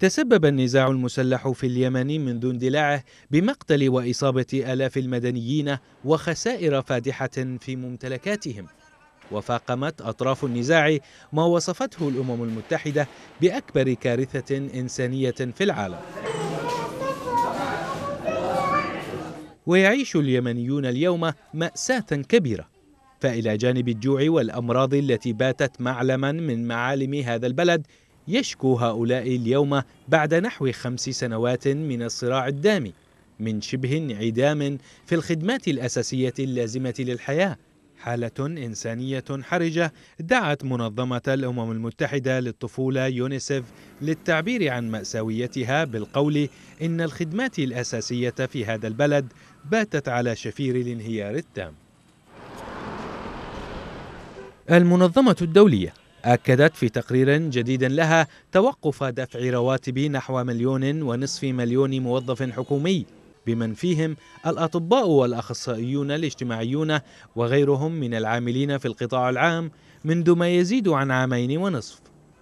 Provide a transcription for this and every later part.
تسبب النزاع المسلح في اليمن منذ اندلاعه بمقتل وإصابة آلاف المدنيين وخسائر فادحة في ممتلكاتهم وفاقمت أطراف النزاع ما وصفته الأمم المتحدة بأكبر كارثة إنسانية في العالم ويعيش اليمنيون اليوم مأساة كبيرة فإلى جانب الجوع والأمراض التي باتت معلما من معالم هذا البلد يشكو هؤلاء اليوم بعد نحو خمس سنوات من الصراع الدامي من شبه انعدام في الخدمات الأساسية اللازمة للحياة حالة إنسانية حرجة دعت منظمة الأمم المتحدة للطفولة يونيسف للتعبير عن مأساويتها بالقول إن الخدمات الأساسية في هذا البلد باتت على شفير الانهيار التام. المنظمة الدولية أكدت في تقرير جديد لها توقف دفع رواتب نحو مليون ونصف مليون موظف حكومي بمن فيهم الأطباء والأخصائيون الاجتماعيون وغيرهم من العاملين في القطاع العام منذ ما يزيد عن عامين ونصف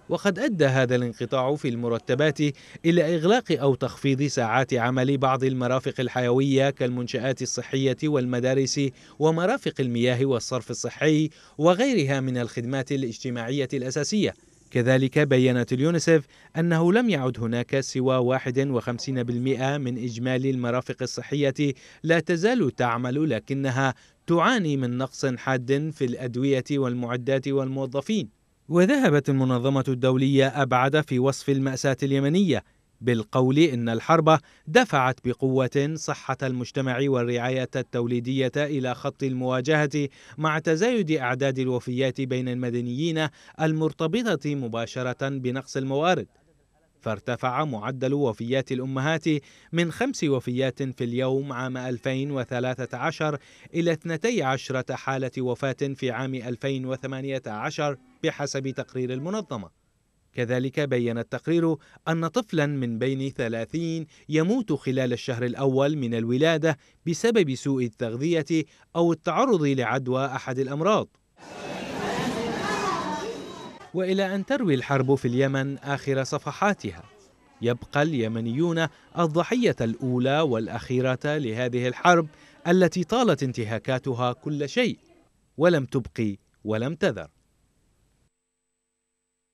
وقد أدى هذا الانقطاع في المرتبات إلى إغلاق أو تخفيض ساعات عمل بعض المرافق الحيوية كالمنشآت الصحية والمدارس ومرافق المياه والصرف الصحي وغيرها من الخدمات الاجتماعية الأساسية كذلك بيّنت اليونسف أنه لم يعد هناك سوى 51% من إجمالي المرافق الصحية لا تزال تعمل لكنها تعاني من نقص حاد في الأدوية والمعدات والموظفين وذهبت المنظمة الدولية أبعد في وصف المأساة اليمنية بالقول إن الحرب دفعت بقوة صحة المجتمع والرعاية التوليدية إلى خط المواجهة مع تزايد أعداد الوفيات بين المدنيين المرتبطة مباشرة بنقص الموارد فارتفع معدل وفيات الأمهات من خمس وفيات في اليوم عام 2013 إلى 12 حالة وفاة في عام 2018 بحسب تقرير المنظمة كذلك بين التقرير أن طفلا من بين 30 يموت خلال الشهر الأول من الولادة بسبب سوء التغذية أو التعرض لعدوى أحد الأمراض وإلى أن تروي الحرب في اليمن آخر صفحاتها يبقى اليمنيون الضحية الأولى والأخيرة لهذه الحرب التي طالت انتهاكاتها كل شيء ولم تبقي ولم تذر